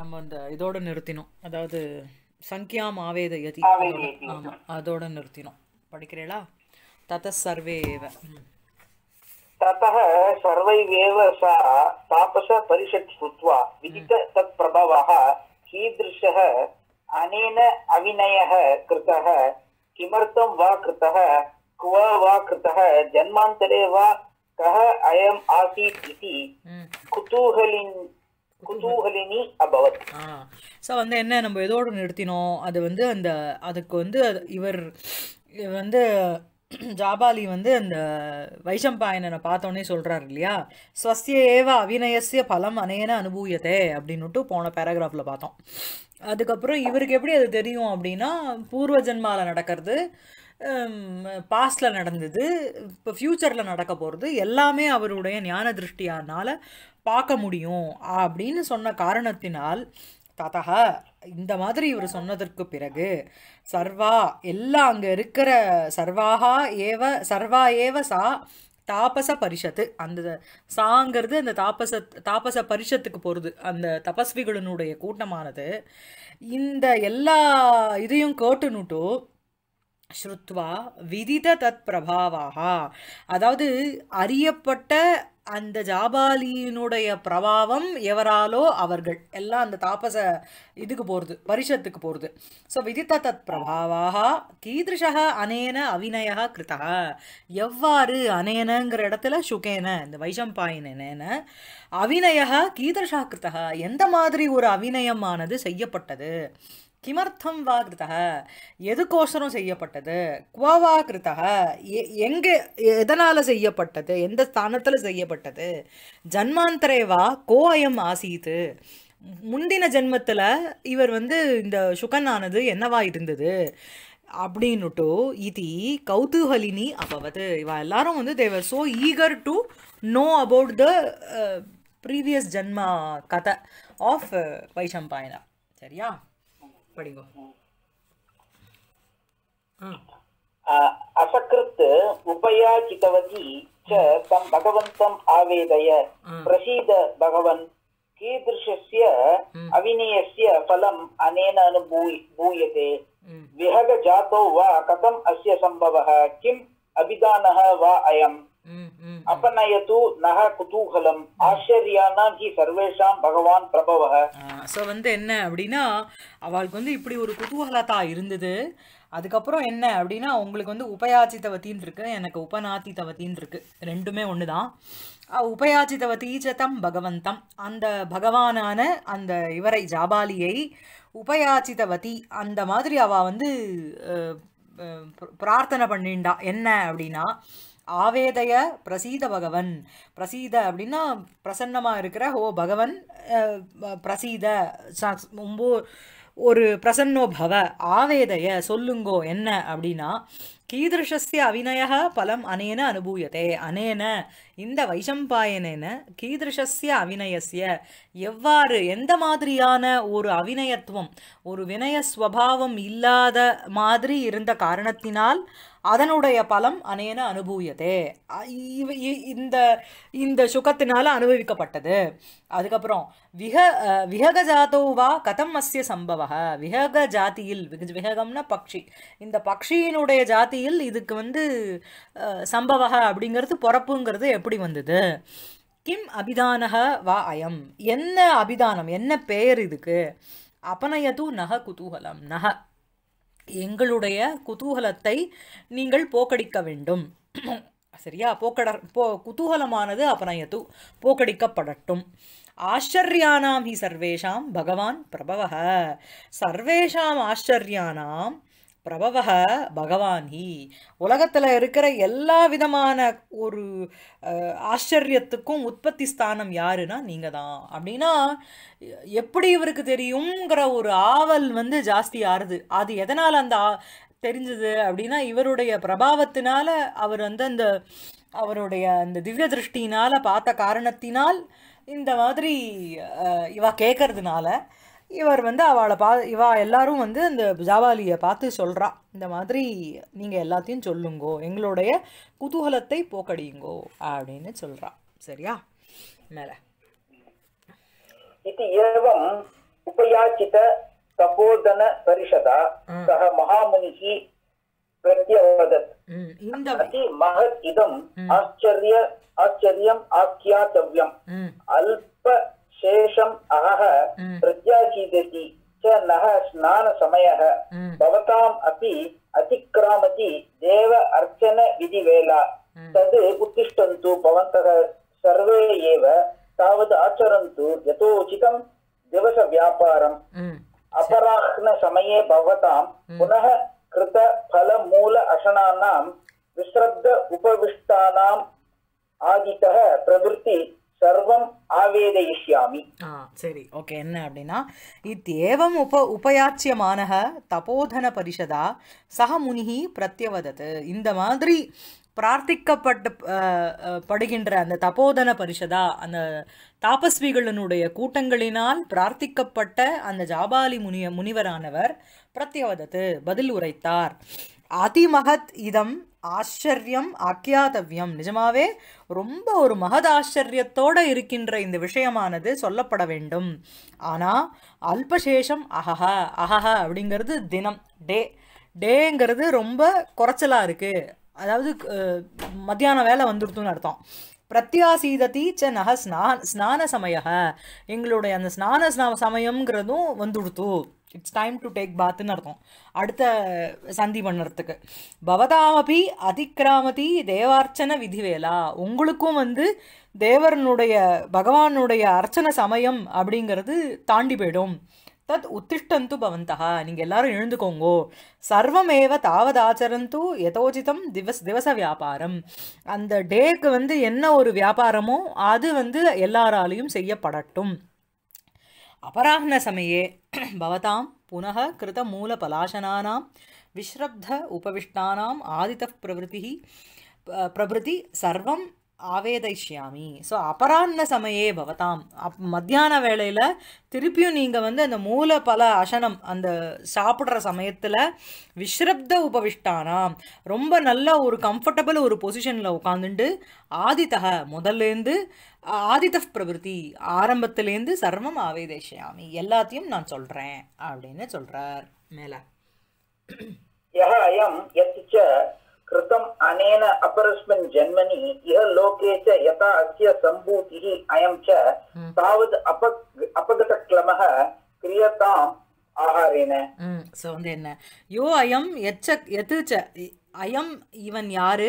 நம்ம இந்த இதோட நிறுத்தினோம் அதாவது சங்கியா மாவேத யதி அதோட நிறுத்தினோம் படிக்கிறீளா தத சர்வேவ ततः सर्वैवेव सा तापसपरिषत् श्रुत्वा विदित विदिततत्प्रभवः कीदृशः अनेन अविनयः कृतः किमर्थं वा कृतः क्व वा कृतः जन्मान्तरे वा कः अयम् आसीत् इति कुतूहलिन् ஸோ வந்து என்ன நம்ம எதோடு நிறுத்தினோம் அது வந்து அந்த அதுக்கு வந்து இவர் வந்து ஜாபாலி வந்து அந்த வைஷம்பாயனனை பார்த்தோன்னே சொல்கிறார் இல்லையா ஸ்வஸ்ய ஏவ அவிநயசிய பலம் அனேன அனுபூயத்தே அப்படின்னுட்டு போன பேராகிராஃபில் பார்த்தோம் அதுக்கப்புறம் இவருக்கு எப்படி அது தெரியும் அப்படின்னா பூர்வ ஜென்மாவில் நடக்கிறது பாஸ்டில் நடந்தது இப்போ ஃப்யூச்சரில் நடக்க போகிறது எல்லாமே அவருடைய ஞான திருஷ்டியானால பார்க்க முடியும் அப்படின்னு சொன்ன காரணத்தினால் ததக இந்த மாதிரி இவர் சொன்னதற்கு பிறகு சர்வா எல்லாம் அங்கே இருக்கிற சர்வாகா ஏவ சர்வா ஏவ சா தாபச பரிஷத்து அந்த சாங்கிறது அந்த தாபச தாபச பரிஷத்துக்கு போகிறது அந்த தபஸ்விகளினுடைய கூட்டமானது இந்த எல்லா இதையும் கேட்டுனுட்டு ஸ்ருத்வா விதித தத் பிரபாவாக அதாவது அறியப்பட்ட அந்த ஜாபாலியினுடைய பிரபாவம் எவராலோ அவர்கள் எல்லாம் அந்த தாபச இதுக்கு போகிறது பரிஷத்துக்கு போகிறது ஸோ விதித்த தத் பிரபாவாக கீதிருஷா அனேன அவினயா கிருதா எவ்வாறு அனேனங்கிற இடத்துல சுகேன இந்த வைஷம்பாயினேன அவினயா கீதிருஷா கிருதா எந்த மாதிரி ஒரு அவிநயமானது செய்யப்பட்டது கிமர்த்தம் வா கிருத்தக எதுக்கோசரம் செய்யப்பட்டது குவவா கிருத்தக எங்கே எதனால் செய்யப்பட்டது எந்த ஸ்தானத்தில் செய்யப்பட்டது ஜன்மாந்தரேவா வா கோ அயம் ஆசீத்து முந்தின ஜென்மத்தில் இவர் வந்து இந்த சுகனானது என்னவா இருந்தது அப்படின்னுட்டு இது கௌதூஹலினி அபவது இவ எல்லாரும் வந்து they were so eager to know about the previous ஜென்மா கதை ஆஃப் வைஷம்பாயினா சரியா படிங்க असकृत् उपयाचितवती च तं भगवन्तम् आवेदय प्रसीद भगवन् कीदृशस्य अविनयस्य फलम् अनेन अनुभूयते विहगजातो वा कथम् अस्य सम्भवः किम् अभिधानः वा अयम् அபநயது சர்வேஷாம் பகவான் ஸோ வந்து என்ன அப்படின்னா அவளுக்கு வந்து இப்படி ஒரு இருந்தது அதுக்கப்புறம் என்ன அப்படின்னா உங்களுக்கு வந்து உபயாச்சி இருக்கு எனக்கு உபநாத்தி தவத்தின்னு இருக்கு ரெண்டுமே ஒன்று தான் உபயாச்சி தவத்தீச்சதம் பகவந்தம் அந்த பகவானான அந்த இவரை ஜாபாலியை உபயாச்சிதவதி அந்த மாதிரி அவள் வந்து பிரார்த்தனை பண்ணிண்டா என்ன அப்படின்னா ஆவேதய பிரசீத பகவன் பிரசீத அப்படின்னா பிரசன்னமாக இருக்கிற ஓ பகவன் பிரசீத ரொம்ப ஒரு பிரசன்னோ பவ ஆவேதய சொல்லுங்கோ என்ன அப்படின்னா கீதிருஷ்ய அவிநய பலம் அனேன அனுபூயதே அனேன இந்த வைஷம்பாயனேன கீதృశஸ்ய அவிநயஸ்ய எவ்வாறு எந்த மாதிரியான ஒரு அவினயத்துவம் ஒரு வினய ஸ்வபாவம் இல்லாத மாதிரி இருந்த காரணத்தினால் அதனுடைய பலம் அனேன அனுபூயதே இந்த இந்த சுகத்தினால் அனுபவிக்கப்பட்டது அதுக்கப்புறம் விக விஹக ஜாதோவா கதம் அஸ்ய சம்பவ விஹக ஜாத்தியில் விஹகம்னா பக்ஷி இந்த பக்ஷியினுடைய ஜாத்தியில் இதுக்கு வந்து சம்பவ அப்படிங்கிறது பிறப்புங்கிறது எப்படி வந்தது கிம் அபிதானக வா அயம் என்ன அபிதானம் என்ன பெயர் இதுக்கு அபனயது நக குதூகலம் நக எங்களுடைய குதூகலத்தை நீங்கள் போக்கடிக்க வேண்டும் சரியா போக்கட போ குதூகலமானது அபனயத்து போக்கடிக்கப்படட்டும் ஆச்சரியானாம் ஹி சர்வேஷாம் பகவான் பிரபவ சர்வேஷாம் ஆச்சரியானாம் பிரபவக பகவான் ஹி உலகத்தில் இருக்கிற எல்லா விதமான ஒரு ஆச்சரியத்துக்கும் உற்பத்தி ஸ்தானம் யாருன்னா நீங்கள் தான் அப்படின்னா எப்படி இவருக்கு தெரியுங்கிற ஒரு ஆவல் வந்து ஜாஸ்தி ஆறுது அது எதனால் அந்த தெரிஞ்சது அப்படின்னா இவருடைய பிரபாவத்தினால் அவர் வந்து அந்த அவருடைய அந்த திவ்ய திருஷ்டினால் பார்த்த காரணத்தினால் இந்த மாதிரி இவா கேட்கறதுனால இவர் வந்து அவளை பா இவா எல்லாரும் வந்து அந்த ஜாவாலியை பார்த்து சொல்கிறா இந்த மாதிரி நீங்கள் எல்லாத்தையும் சொல்லுங்கோ எங்களுடைய குதூகலத்தை போக்கடியுங்கோ அப்படின்னு சொல்கிறா சரியா மேலே இது ஏவம் உபயாச்சித தபோதன பரிஷதா சக மகாமுனிகி பிரத்யவதத் இந்த அதி மகத் இதம் ஆச்சரிய ஆச்சரியம் ஆக்கியாத்தவ்யம் அல்ப शेषम् अहः प्रत्यासीदति च नः स्नानसमयः भवताम् अपि अतिक्रामति देव अर्चनविधिवेला तद् उत्तिष्ठन्तु भवन्तः सर्वे एव तावद् आचरन्तु यथोचितं दिवसव्यापारम् अपराह्नसमये भवतां पुनः कृतफलमूल अशनानां विश्रद्ध उपविष्टानाम् आदितः प्रवृत्ति சர்வம் ஆவேதயிஷ்யாமி சரி ஓகே என்ன அப்படின்னா இத்தேவம் உப உபயாச்சியமானக தபோதன பரிஷதா சக முனிகி பிரத்யவதத்து இந்த மாதிரி பிரார்த்திக்கப்பட்டு படுகின்ற அந்த தபோதன பரிஷதா அந்த தாபஸ்விகளினுடைய கூட்டங்களினால் பிரார்த்திக்கப்பட்ட அந்த ஜாபாலி முனிய முனிவரானவர் பிரத்யவதத்து பதில் உரைத்தார் அதிமகத் இதம் ஆச்சரியம் அக்கியாதவியம் நிஜமாவே ரொம்ப ஒரு மகதாச்சரியத்தோடு இருக்கின்ற இந்த விஷயமானது சொல்லப்பட வேண்டும் ஆனால் அல்பசேஷம் அஹஹ அஹஹ அப்படிங்கிறது தினம் டே டேங்கிறது ரொம்ப குறைச்சலாக இருக்குது அதாவது மத்தியான வேலை வந்துடுத்துன்னு அர்த்தம் பிரத்யாசீத ச நக ஸ்னா ஸ்நான சமய எங்களுடைய அந்த ஸ்நான சமயம்ங்கிறதும் வந்துடுத்து இட்ஸ் டைம் டு டேக் பாத்துன்னு அர்த்தம் அடுத்த சந்தி பண்ணுறதுக்கு பவதாமபி அதிக்கிராமதி தேவார்ச்சன விதிவேலா உங்களுக்கும் வந்து தேவரனுடைய பகவானுடைய அர்ச்சனை சமயம் அப்படிங்கிறது தாண்டி போயிடும் தத் உத்திஷ்டந்து பவந்தா நீங்கள் எல்லாரும் எழுந்துக்கோங்கோ சர்வமேவ தாவதாச்சரந்து எதோஜிதம் திவஸ் திவச வியாபாரம் அந்த டேக்கு வந்து என்ன ஒரு வியாபாரமோ அது வந்து எல்லாராலையும் செய்யப்படட்டும் अपराह्नसमये भवतां पुनः कृतमूलपलाशनानां विश्रब्ध उपविष्टानाम् आदितः प्रभृतिः प्रभृति सर्वं ஆவேதைஷ்யாமி ஸோ அபரான்ன சமயே பவதாம் அப் மத்தியான வேளையில் திருப்பியும் நீங்கள் வந்து அந்த மூல பல அசனம் அந்த சாப்பிட்ற சமயத்தில் விஸ்ரப்த உபவிஷ்டானாம் ரொம்ப நல்ல ஒரு கம்ஃபர்டபுள் ஒரு பொசிஷனில் உட்காந்துண்டு ஆதித்தக முதல்லேருந்து ஆதித்த பிரபுத்தி ஆரம்பத்துலேருந்து சர்வம் ஆவேதேஷயாமி எல்லாத்தையும் நான் சொல்கிறேன் அப்படின்னு சொல்கிறார் மேலே कृतम् अनेन अपरस्मिन् जन्मनि इह लोके च यथा अस्य सम्भूतिः अयं च तावत् अप अपगतक्लमः क्रियताम् ஆகாரேன ஸோ வந்து என்ன யோ அயம் எச்ச எதிர்ச்ச அயம் இவன் யாரு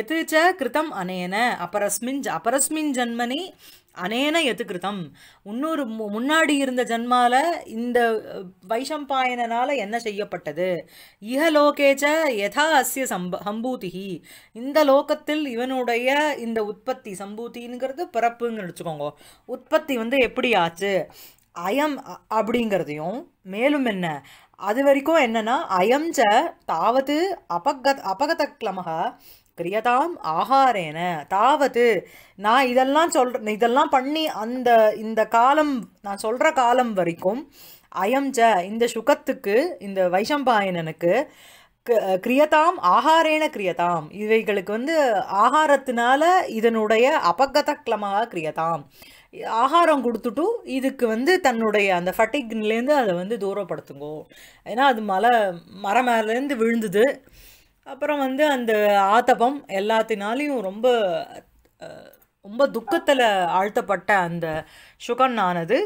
எதிர்ச்ச கிருத்தம் அனேன அபரஸ்மின் அபரஸ்மின் ஜன்மனி அனேன எத்துக்கிருத்தம் இன்னொரு முன்னாடி இருந்த ஜென்மால இந்த வைஷம்பாயனால என்ன செய்யப்பட்டது லோகேச்ச யதா அஸ்ய சம்ப சம்பூதிகி இந்த லோகத்தில் இவனுடைய இந்த உற்பத்தி சம்பூத்திங்கிறது பிறப்புன்னு வச்சுக்கோங்க உற்பத்தி வந்து எப்படி ஆச்சு அயம் அப்படிங்கிறதையும் மேலும் என்ன அது வரைக்கும் என்னன்னா அயம்ச்ச தாவது அபகத் அபகத கிளமாக கிரியதாம் ஆகாரேன தாவது நான் இதெல்லாம் சொல்கிறேன் இதெல்லாம் பண்ணி அந்த இந்த காலம் நான் சொல்கிற காலம் வரைக்கும் அயம்ஜ இந்த சுகத்துக்கு இந்த வைஷம்பாயனனுக்கு கிரியதாம் ஆகாரேன கிரியதாம் இவைகளுக்கு வந்து ஆகாரத்தினால இதனுடைய அபகதக்லமாக கிரியதாம் ஆகாரம் கொடுத்துட்டும் இதுக்கு வந்து தன்னுடைய அந்த ஃபட்டிக்லேருந்து அதை வந்து தூரப்படுத்துங்கோ ஏன்னா அது மலை மரம் மேலேருந்து விழுந்தது அப்புறம் வந்து அந்த ஆத்தபம் எல்லாத்தினாலையும் ரொம்ப ரொம்ப துக்கத்தில் ஆழ்த்தப்பட்ட அந்த சுகன் ஆனது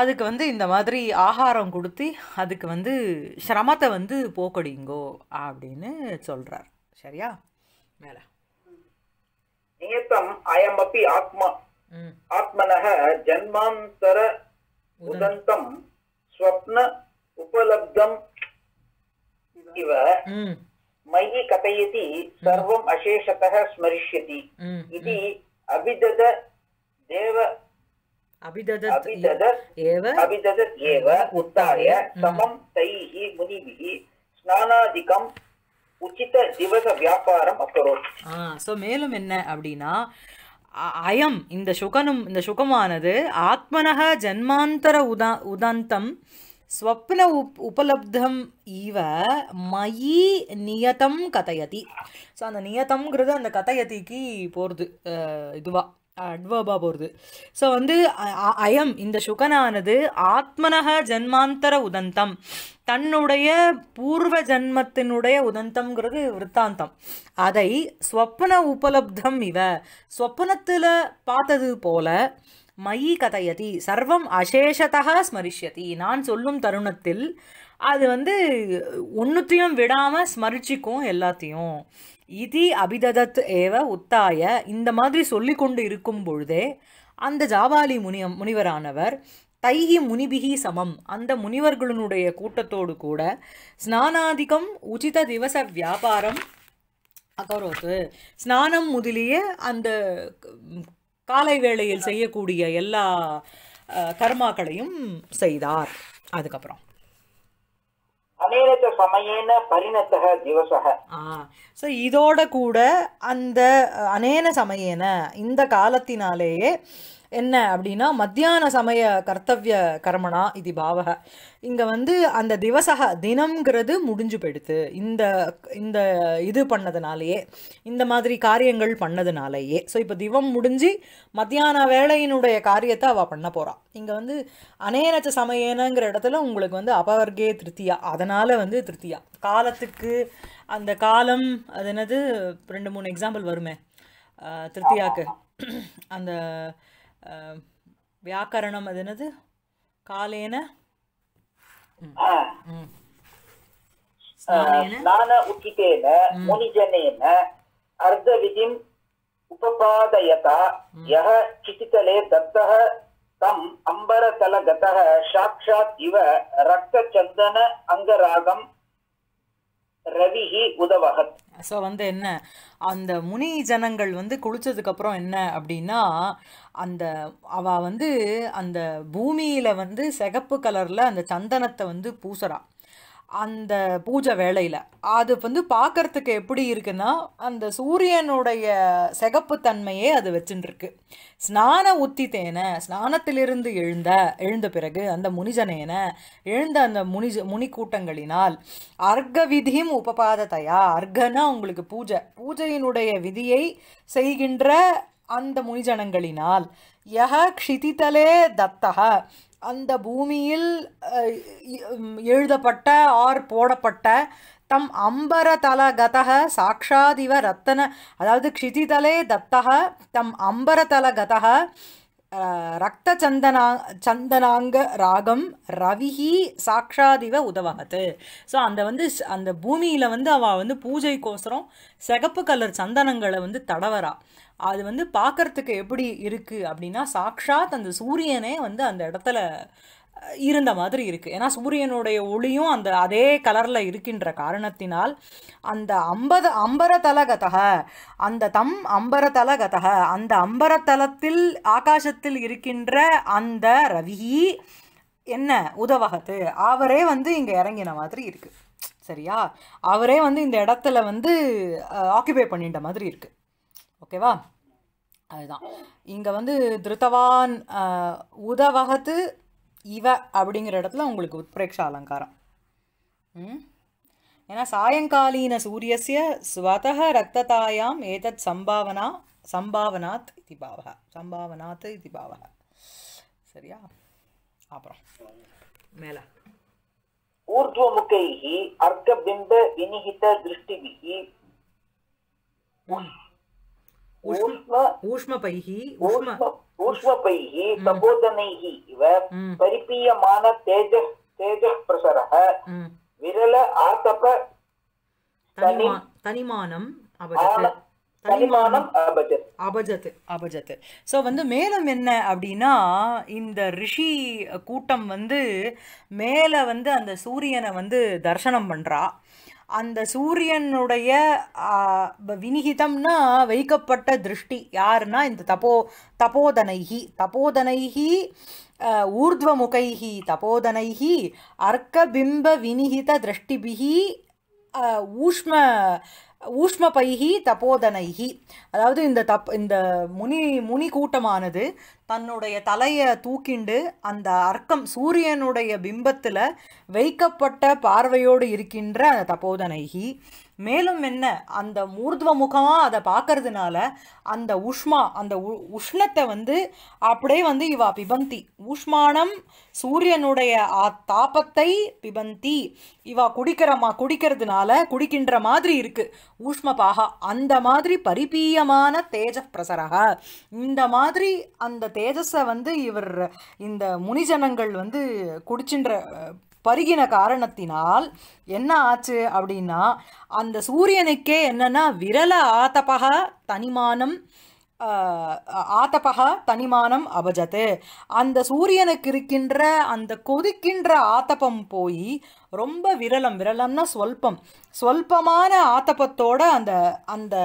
அதுக்கு வந்து இந்த மாதிரி ஆகாரம் கொடுத்து அதுக்கு வந்து சிரமத்தை வந்து போக்கடிங்கோ அப்படின்னு சொல்கிறார் சரியா மேலே நியத்தம் அயமப்பி ஆத்மா ஆத்மனக ஜன்மாந்தர உதந்தம் ஸ்வப்ன உபலப்தம் இவ मयि कथयति सर्वम् अशेषतः स्मरिष्यति इति अभिदद देव अभिददत् एव उत्थाय समं तैः मुनिभिः स्नानादिकम् உச்சித திவச வியாபாரம் அக்கரோட் ஸோ மேலும் என்ன அப்படின்னா அயம் இந்த சுகனும் இந்த சுகமானது ஆத்மனக ஜென்மாந்தர உதா ஸ்வப்ன உப் உபலப்தம் இவ மயி நியதம் கதையதி ஸோ அந்த நியத்தம்ங்கிறது அந்த கதையதிக்கு போகிறது இதுவாக அட்வர்பாக போகிறது ஸோ வந்து அயம் இந்த சுகனானது ஆத்மனக ஜன்மாந்தர உதந்தம் தன்னுடைய பூர்வ ஜன்மத்தினுடைய உதந்தம்ங்கிறது விற்த்தாந்தம் அதை ஸ்வப்ன உபலப்தம் இவ ஸ்வப்னத்தில் பார்த்தது போல மயி கதையதி சர்வம் அசேஷத்தக ஸ்மரிஷ்யதி நான் சொல்லும் தருணத்தில் அது வந்து ஒன்றுத்தையும் விடாமல் ஸ்மரிச்சிக்கும் எல்லாத்தையும் இதி அபிததத் ஏவ உத்தாய இந்த மாதிரி சொல்லி கொண்டு இருக்கும் பொழுதே அந்த ஜாவாலி முனி முனிவரானவர் தைகி முனிபிகி சமம் அந்த முனிவர்களுடைய கூட்டத்தோடு கூட ஸ்நானாதிகம் உச்சித திவச வியாபாரம் அகரோத்து ஸ்நானம் முதலிய அந்த காலை வேளையில் செய்யக்கூடிய எல்லா கர்மாக்களையும் செய்தார் அதுக்கப்புறம் ஸோ இதோட கூட அந்த அநேன சமயன இந்த காலத்தினாலேயே என்ன அப்படின்னா மத்தியான சமய கர்த்தவிய கர்மனா இது பாவக இங்கே வந்து அந்த திவசக தினம்ங்கிறது முடிஞ்சு போயிடுது இந்த இந்த இது பண்ணதுனாலேயே இந்த மாதிரி காரியங்கள் பண்ணதுனாலேயே ஸோ இப்போ திவம் முடிஞ்சு மத்தியான வேலையினுடைய காரியத்தை அவள் பண்ண போகிறாள் இங்கே வந்து அநேனச்ச சமயனுங்கிற இடத்துல உங்களுக்கு வந்து அபவர்கே திருத்தியா அதனால் வந்து திருத்தியா காலத்துக்கு அந்த காலம் அது என்னது ரெண்டு மூணு எக்ஸாம்பிள் வருமே திருப்தியாக்கு அந்த வியாக்கரணம் அது என்னது காலேன உச்சிதேன அங்கராகம் ரவிஹி உதவகத் ஸோ வந்து என்ன அந்த முனி ஜனங்கள் வந்து குளிச்சதுக்கு என்ன அப்படின்னா அந்த அவ வந்து அந்த பூமியில் வந்து சிகப்பு கலரில் அந்த சந்தனத்தை வந்து பூசுறா அந்த பூஜை வேலையில் அது வந்து பார்க்குறதுக்கு எப்படி இருக்குன்னா அந்த சூரியனுடைய சிகப்பு தன்மையே அது வச்சுட்டுருக்கு ஸ்நான தேனை ஸ்நானத்திலிருந்து எழுந்த எழுந்த பிறகு அந்த முனிஜனேன எழுந்த அந்த முனிஜ முனி கூட்டங்களினால் அர்க்க விதியும் உபபாதத்தையா அர்க்கனா உங்களுக்கு பூஜை பூஜையினுடைய விதியை செய்கின்ற அந்த முனிஜனங்களினால் யஹ க்ஷிதிதலே தத்தக அந்த பூமியில் எழுதப்பட்ட ஆர் போடப்பட்ட தம் அம்பர தல கதக சாட்சாதிவ ரத்தன அதாவது க்ஷிதிதலே தத்தக தம் அம்பர தல கதக ரத்த சந்தனா சந்தனாங்க ராகம் ரவிஹி சாட்சாதிவ உதவகத்து ஸோ அந்த வந்து அந்த பூமியில் வந்து அவள் வந்து பூஜைக்கோசரம் சிகப்பு கலர் சந்தனங்களை வந்து தடவரா அது வந்து பார்க்கறதுக்கு எப்படி இருக்குது அப்படின்னா சாக்ஷாத் அந்த சூரியனே வந்து அந்த இடத்துல இருந்த மாதிரி இருக்குது ஏன்னா சூரியனுடைய ஒளியும் அந்த அதே கலரில் இருக்கின்ற காரணத்தினால் அந்த அம்பத அம்பரதல கதக அந்த தம் அம்பரதல கதக அந்த அம்பரதலத்தில் ஆகாசத்தில் இருக்கின்ற அந்த ரவி என்ன உதவகத்து அவரே வந்து இங்கே இறங்கின மாதிரி இருக்குது சரியா அவரே வந்து இந்த இடத்துல வந்து ஆக்கியபை பண்ணிட்ட மாதிரி இருக்குது ஓகேவா அதுதான் இங்கே வந்து திருத்தவான் உதவகத்து இவ அப்படிங்கிற இடத்துல உங்களுக்கு உத்பிரேக்ஷா அலங்காரம் ஏன்னா சாயங்காலீன சூரியசிய ஸ்வதக ரத்ததாயாம் ஏதத் சம்பாவனா சம்பாவனாத் இது பாவக சம்பாவனாத் இது பாவக சரியா அப்புறம் மேல ஊர்துவமுகைஹி அர்க்கபிம்ப வினிகித திருஷ்டிபிஹி தனிமானம் அபஜத் அபஜத் அபஜத் வந்து மேலும் என்ன அப்படின்னா இந்த ரிஷி கூட்டம் வந்து மேல வந்து அந்த சூரியனை வந்து தர்சனம் பண்றா அந்த சூரியனுடைய வினிகிதம்னா வைக்கப்பட்ட திருஷ்டி யாருன்னா இந்த தபோ தபோதனைகி தபோதனைகி ஊர்துவமுகைகி தபோதனைகி அர்க்கபிம்ப வினிகித திருஷ்டிபிகி ஊஷ்ம ஊஷ்ம பைகி தபோதனைகி அதாவது இந்த தப் இந்த முனி முனி கூட்டமானது தன்னுடைய தலையை தூக்கிண்டு அந்த அர்க்கம் சூரியனுடைய பிம்பத்தில் வைக்கப்பட்ட பார்வையோடு இருக்கின்ற அந்த தபோதனைகி மேலும் என்ன அந்த மூர்துவ முகமாக அதை பார்க்கறதுனால அந்த உஷ்மா அந்த உஷ்ணத்தை வந்து அப்படியே வந்து இவா பிபந்தி ஊஷ்மானம் சூரியனுடைய தாபத்தை பிபந்தி இவா குடிக்கிறமா குடிக்கிறதுனால குடிக்கின்ற மாதிரி இருக்கு ஊஷ்ம பாகா அந்த மாதிரி பரிபீயமான தேஜ பிரசரக இந்த மாதிரி அந்த தேஜஸை வந்து இவர் இந்த முனிஜனங்கள் வந்து குடிச்சின்ற பருகின காரணத்தினால் என்ன ஆச்சு அப்படின்னா அந்த சூரியனுக்கே என்னென்னா விரல ஆத்தபக தனிமானம் ஆத்தபக தனிமானம் அபஜத்து அந்த சூரியனுக்கு இருக்கின்ற அந்த கொதிக்கின்ற ஆத்தபம் போய் ரொம்ப விரலம் விரலம்னா சொல்பம் சொல்பமான ஆத்தபத்தோட அந்த அந்த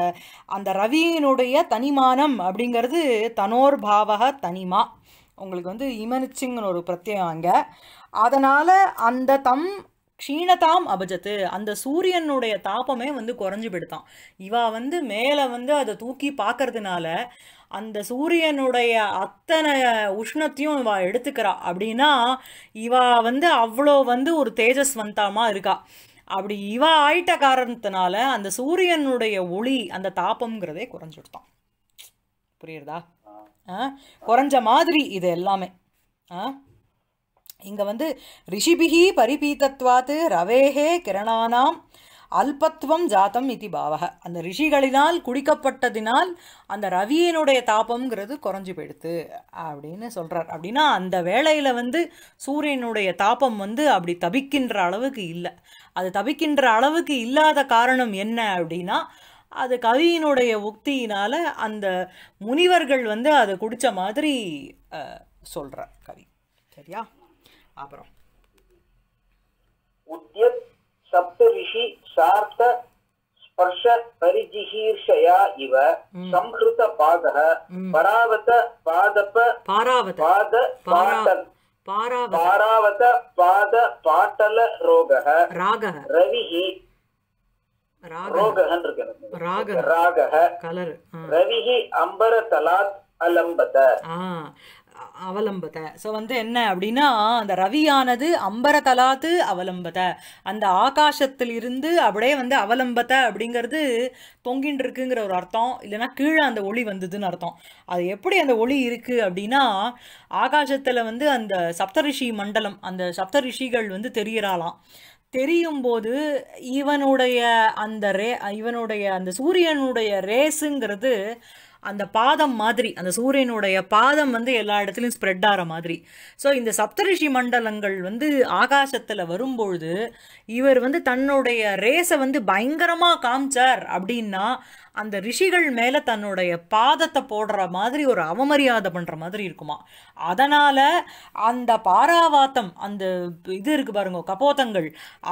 அந்த ரவியினுடைய தனிமானம் அப்படிங்கிறது தனோர்பாவக தனிமா உங்களுக்கு வந்து இமனிச்சிங்கன்னு ஒரு பிரத்யம் அங்கே அதனால் அந்த தம் க்ஷீணதாம் அபஜத்து அந்த சூரியனுடைய தாப்பமே வந்து குறைஞ்சி போயிடுதான் இவா வந்து மேலே வந்து அதை தூக்கி பார்க்கறதுனால அந்த சூரியனுடைய அத்தனை உஷ்ணத்தையும் இவா எடுத்துக்கிறா அப்படின்னா இவா வந்து அவ்வளோ வந்து ஒரு தேஜஸ்வந்தமாக இருக்கா அப்படி இவா ஆயிட்ட காரணத்தினால அந்த சூரியனுடைய ஒளி அந்த தாபங்கிறதே குறைஞ்சிடுதான் புரியுறதா குறைஞ்ச மாதிரி இது எல்லாமே இங்கே வந்து ரிஷிபிகி பரிபீத்தத்வாத்து ரவேகே கிரணானாம் அல்பத்துவம் ஜாத்தம் இது பாவக அந்த ரிஷிகளினால் குடிக்கப்பட்டதினால் அந்த ரவியினுடைய தாபம்ங்கிறது குறைஞ்சி போயிடுத்து அப்படின்னு சொல்கிறார் அப்படின்னா அந்த வேளையில் வந்து சூரியனுடைய தாபம் வந்து அப்படி தபிக்கின்ற அளவுக்கு இல்லை அது தபிக்கின்ற அளவுக்கு இல்லாத காரணம் என்ன அப்படின்னா அது கவியினுடைய உக்தியினால் அந்த முனிவர்கள் வந்து அதை குடித்த மாதிரி சொல்கிறார் கவி சரியா அப்புறம் சப்தரிஷி சார்த்த ஸ்பர்ஷ பரிஜிஹீர்ஷயா இவ சம்ஹிருத பாதக பராவத பாதப பாராவத பாத பாராவத பாராவத பாத பாட்டல ரோக ராக ரவிஹி ரோகஹன் ராக கலர் அம்பர தலாத் அவலம்பத ஸோ வந்து என்ன அப்படின்னா அந்த ரவியானது அம்பரதலாத்து அவலம்பத அந்த ஆகாசத்தில் இருந்து அப்படியே வந்து அவலம்பத அப்படிங்கிறது பொங்கின்னு இருக்குங்கிற ஒரு அர்த்தம் இல்லைன்னா கீழே அந்த ஒளி வந்ததுன்னு அர்த்தம் அது எப்படி அந்த ஒளி இருக்குது அப்படின்னா ஆகாசத்தில் வந்து அந்த சப்தரிஷி மண்டலம் அந்த சப்தரிஷிகள் வந்து தெரிகிறாளாம் தெரியும் போது இவனுடைய அந்த ரே இவனுடைய அந்த சூரியனுடைய ரேஸுங்கிறது அந்த பாதம் மாதிரி அந்த சூரியனுடைய பாதம் வந்து எல்லா இடத்துலையும் ஸ்ப்ரெட் ஆகிற மாதிரி ஸோ இந்த சப்தரிஷி மண்டலங்கள் வந்து ஆகாசத்தில் வரும்பொழுது இவர் வந்து தன்னுடைய ரேஸை வந்து பயங்கரமாக காமிச்சார் அப்படின்னா அந்த ரிஷிகள் மேலே தன்னுடைய பாதத்தை போடுற மாதிரி ஒரு அவமரியாதை பண்ணுற மாதிரி இருக்குமா அதனால் அந்த பாராவாத்தம் அந்த இது இருக்குது பாருங்க கபோதங்கள்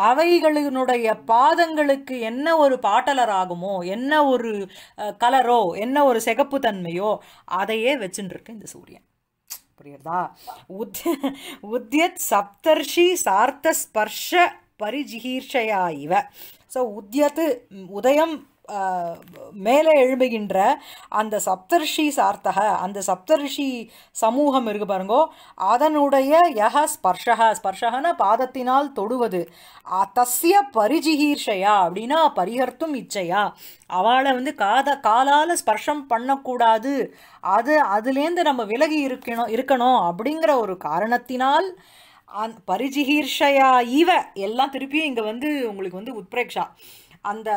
அவைகளினுடைய பாதங்களுக்கு என்ன ஒரு பாட்டலர் ஆகுமோ என்ன ஒரு கலரோ என்ன ஒரு சிகப்பு தன்மையோ அதையே வச்சுட்டுருக்கு இந்த சூரியன் புரியுறதா உத்ய உத்யத் சப்தர்ஷி சார்த்த ஸ்பர்ஷ பரிஜிகீர்ஷையா இவ ஸோ உத்யத்து உதயம் மேலே எழும்புகின்ற அந்த சப்தர்ஷி சார்த்தக அந்த சப்தர்ஷி சமூகம் இருக்கு பாருங்கோ அதனுடைய யஹ ஸ்பர்ஷக ஸ்பர்ஷகன பாதத்தினால் தொடுவது தஸ்ய பரிஜிகீர்ஷையா அப்படின்னா பரிகர்த்தும் இச்சையா அவளை வந்து காத காலால் ஸ்பர்ஷம் பண்ணக்கூடாது அது அதுலேருந்து நம்ம விலகி இருக்கணும் இருக்கணும் அப்படிங்கிற ஒரு காரணத்தினால் அந் பரிஜிகீர்ஷையா இவ எல்லாம் திருப்பியும் இங்கே வந்து உங்களுக்கு வந்து உத்ரேக்ஷா அந்த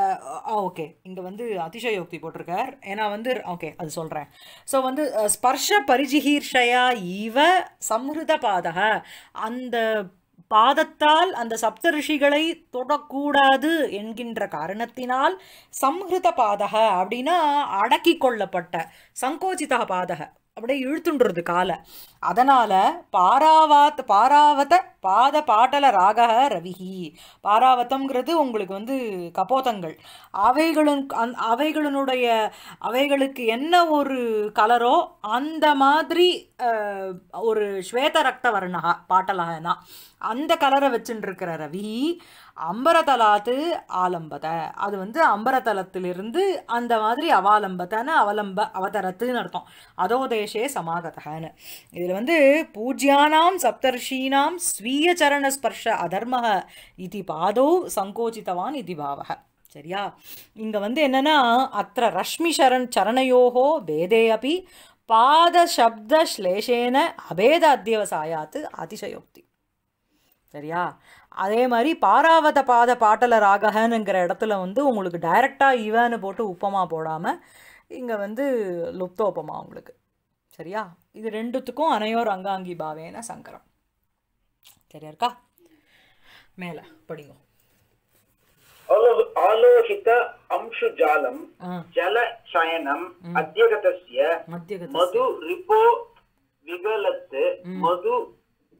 ஓகே இங்கே வந்து அதிசயோக்தி போட்டிருக்கார் ஏன்னா வந்து ஓகே அது சொல்கிறேன் ஸோ வந்து ஸ்பர்ஷ பரிஜிஹீர்ஷயா இவ சம்ருத பாதக அந்த பாதத்தால் அந்த சப்த ரிஷிகளை தொடக்கூடாது என்கின்ற காரணத்தினால் சம்ஹிருத பாதக அப்படின்னா அடக்கி கொள்ளப்பட்ட சங்கோச்சித பாதக அப்படியே இழுத்துன்றது காலை அதனால் பாராவாத் பாராவத பாத பாட்டல ராக ரவிஹி பாராவத்தம்ங்கிறது உங்களுக்கு வந்து கபோதங்கள் அவைகளின் அந் அவைகளினுடைய அவைகளுக்கு என்ன ஒரு கலரோ அந்த மாதிரி ஒரு ஸ்வேத ரக்த வர்ணகா பாட்டலகனா அந்த கலரை வச்சுட்டுருக்கிற ரவி அம்பரதலாத்து ஆலம்பத அது வந்து அம்பரதலத்திலிருந்து அந்த மாதிரி அவாலம்பத்தான அவலம்ப அவதரத்துன்னு அர்த்தம் அதோ தேசே சமாகதகன்னு இதில் வந்து பூஜ்யானாம் சப்தர்ஷீனாம் ஸ்வீய சரண ஸ்பர்ஷ அதர்மக இது பாதோ சங்கோச்சித்தவான் இது பாவக சரியா இங்கே வந்து என்னென்னா அத்த ரஷ்மி சரண் சரணையோகோ வேதே அப்படி அப்பி பாதசப்தஸ்லேஷேன அபேத அத்தியவசாயாத்து அதிசயோக்தி சரியா அதே மாதிரி பாராவத பாத பாட்டல ராகஹனுங்கிற இடத்துல வந்து உங்களுக்கு டைரெக்டாக இவன்னு போட்டு உப்பமா போடாமல் இங்கே வந்து லுப்த உப்பமா உங்களுக்கு சரியா இது ரெண்டுத்துக்கும் அனையோர் அங்காங்கி பாவேன சங்கரம் சரியா இருக்கா மேலே படிங்க ஆலோகித அம்சு ஜாலம் ஜல சயனம் அத்தியகதஸ்ய மது விகலத்து மது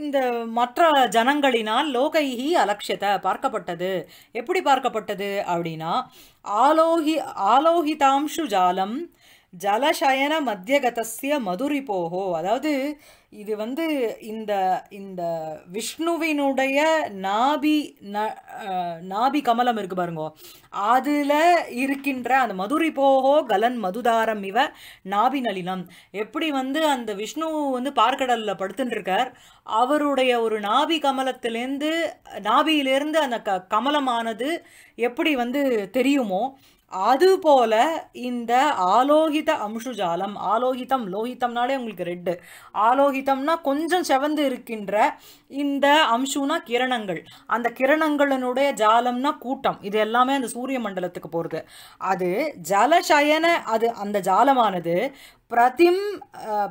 இந்த மற்ற ஜனங்களினால் லோகைஹி அலட்சியத்தை பார்க்கப்பட்டது எப்படி பார்க்கப்பட்டது அப்படின்னா ஆலோகி ஆலோகிதாம்சு ஜாலம் ஜலசயன மதுரி போகோ அதாவது இது வந்து இந்த இந்த விஷ்ணுவினுடைய நாபி நாபி கமலம் இருக்கு பாருங்க அதில் இருக்கின்ற அந்த மதுரி போகோ கலன் மதுதாரம் இவ நாபி நளினம் எப்படி வந்து அந்த விஷ்ணு வந்து பார்க்கடலில் படுத்துட்டுருக்கார் அவருடைய ஒரு நாபி கமலத்திலேருந்து நாபியிலேருந்து அந்த க கமலமானது எப்படி வந்து தெரியுமோ அதுபோல இந்த ஆலோகித அம்சுஜாலம் ஆலோகிதம் லோகித்தம்னாலே உங்களுக்கு ரெட்டு ஆலோகிதம்னா கொஞ்சம் செவந்து இருக்கின்ற இந்த அம்சுனா கிரணங்கள் அந்த கிரணங்களினுடைய ஜாலம்னா கூட்டம் இது எல்லாமே அந்த சூரிய மண்டலத்துக்கு போகிறது அது ஜலசயன அது அந்த ஜாலமானது பிரதிம்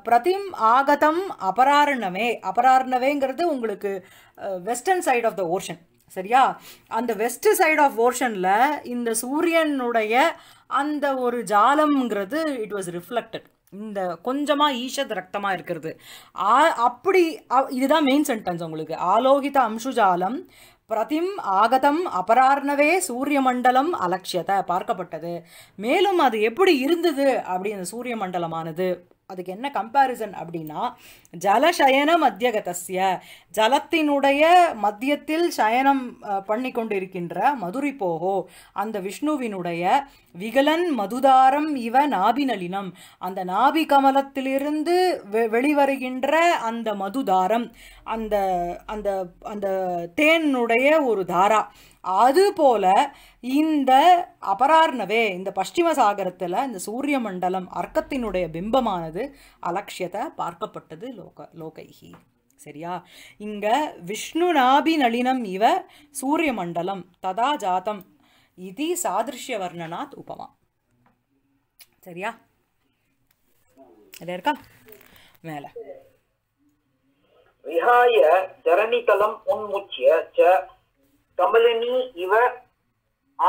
பிரதிம் ஆகதம் அபராரணமே அபராரணவேங்கிறது உங்களுக்கு western side of the ocean சரியா அந்த வெஸ்ட் சைட் ஆஃப் ஓர்ஷனில் இந்த சூரியனுடைய அந்த ஒரு ஜாலம்ங்கிறது இட் வாஸ் ரிஃப்ளெக்டட் இந்த கொஞ்சமாக ஈஷத் ரக்தமாக இருக்கிறது அப்படி இதுதான் மெயின் சென்டென்ஸ் உங்களுக்கு ஆலோகித அம்சுஜாலம் பிரதிம் ஆகதம் அபரார்ணவே சூரிய மண்டலம் அலட்சியத்தை பார்க்கப்பட்டது மேலும் அது எப்படி இருந்தது அப்படி அந்த சூரிய மண்டலமானது அதுக்கு என்ன கம்பேரிசன் அப்படின்னா ஜலசயன மத்தியகதசிய ஜலத்தினுடைய மத்தியத்தில் சயனம் பண்ணி கொண்டிருக்கின்ற மதுரை போகோ அந்த விஷ்ணுவினுடைய விகலன் மதுதாரம் இவ நாபிநளினம் அந்த நாபி கமலத்திலிருந்து வெ வெளிவருகின்ற அந்த மதுதாரம் அந்த அந்த அந்த தேனுடைய ஒரு தாரா அதுபோல இந்த அபரார்ணவே இந்த பஷ்டிம சாகரத்தில் இந்த சூரிய மண்டலம் அர்க்கத்தினுடைய பிம்பமானது அலட்சியத்தை பார்க்கப்பட்டது லோக லோகைஹி சரியா இங்கே விஷ்ணு நாபி நளினம் இவ சூரிய மண்டலம் ததா ஜாதம் சாதிருஷ்ய வர்ணனாத் உபமா சரியா சரியா இருக்கா மேல விஹாய சரணிதலம் உன்முச்சிய ச கமலினி இவ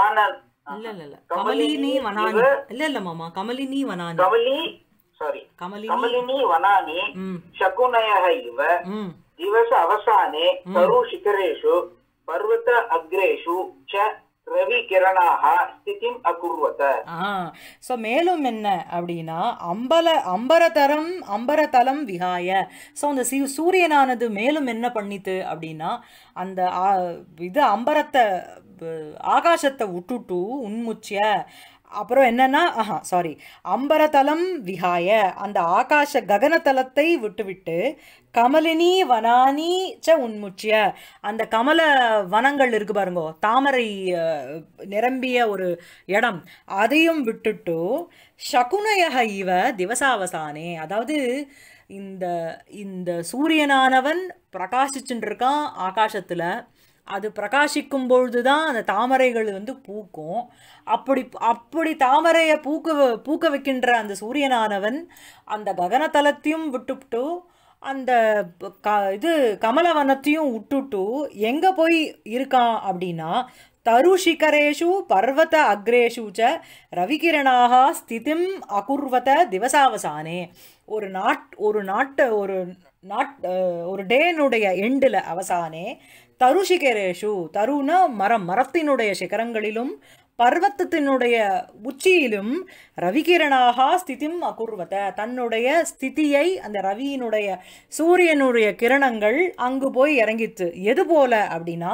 ஆனந்த் இல்ல இல்ல இல்ல கமலினி வனானி இல்ல இல்ல மாமா கமலினி வனானி கமலி சாரி கமலினி வனானி இவ திவச அவசானே கரு சிகரேஷு பர்வத அக்ரேஷு ச மேலும் என்ன அப்படின்னா அம்பல அம்பரதரம் அம்பரதலம் விகாய ஸோ அந்த சி சூரியனானது மேலும் என்ன பண்ணித்து அப்படின்னா அந்த இது அம்பரத்தை ஆகாசத்தை விட்டுட்டு உன்முச்சிய அப்புறம் என்னன்னா ஆஹா சாரி அம்பரதலம் விஹாய அந்த ஆகாஷ ககனதலத்தை விட்டுவிட்டு கமலினி வனானி ச உன்முச்சிய அந்த கமல வனங்கள் இருக்கு பாருங்க தாமரை நிரம்பிய ஒரு இடம் அதையும் விட்டுட்டு சகுனயக இவ திவசாவசானே அதாவது இந்த இந்த சூரியனானவன் பிரகாசிச்சுட்டு இருக்கான் ஆகாசத்தில் அது பிரகாஷிக்கும் பொழுது தான் அந்த தாமரைகள் வந்து பூக்கும் அப்படி அப்படி தாமரையை பூக்க பூக்க வைக்கின்ற அந்த சூரியனானவன் அந்த ககனத்தலத்தையும் விட்டுவிட்டு அந்த க இது கமலவனத்தையும் விட்டுட்டு எங்கே போய் இருக்கான் அப்படின்னா தருஷிகரேஷு பர்வத அக்ரேஷு ச ரவிகிரணாக ஸ்திதிம் அகுர்வத திவசாவசானே ஒரு நாட் ஒரு நாட்டை ஒரு நாட் ஒரு டேனுடைய எண்டில் அவசானே தரு சிகரேஷு தருனா மரம் மரத்தினுடைய சிகரங்களிலும் பர்வத்தினுடைய உச்சியிலும் ரவிகிரணாக ஸ்திதிம் அகுர்வத தன்னுடைய ஸ்திதியை அந்த ரவியினுடைய சூரியனுடைய கிரணங்கள் அங்கு போய் இறங்கித்து எது போல அப்படின்னா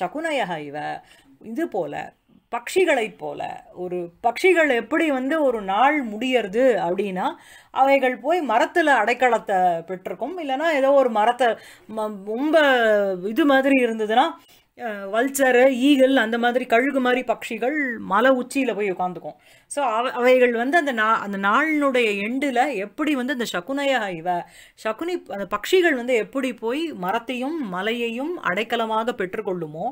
சகுனயக இவ இது போல பக்ஷிகளைப் போல ஒரு பட்சிகள் எப்படி வந்து ஒரு நாள் முடியறது அப்படின்னா அவைகள் போய் மரத்தில் அடைக்கலத்தை பெற்றிருக்கும் இல்லைன்னா ஏதோ ஒரு மரத்தை ரொம்ப இது மாதிரி இருந்ததுன்னா வல்ச்சரு ஈகல் அந்த மாதிரி கழுகு மாதிரி பட்சிகள் மலை உச்சியில் போய் உட்காந்துக்கும் ஸோ அவ அவைகள் வந்து அந்த நா அந்த நாளினுடைய எண்டில் எப்படி வந்து அந்த சகுனையா இவ சகுனி அந்த பக்ஷிகள் வந்து எப்படி போய் மரத்தையும் மலையையும் அடைக்கலமாக பெற்றுக்கொள்ளுமோ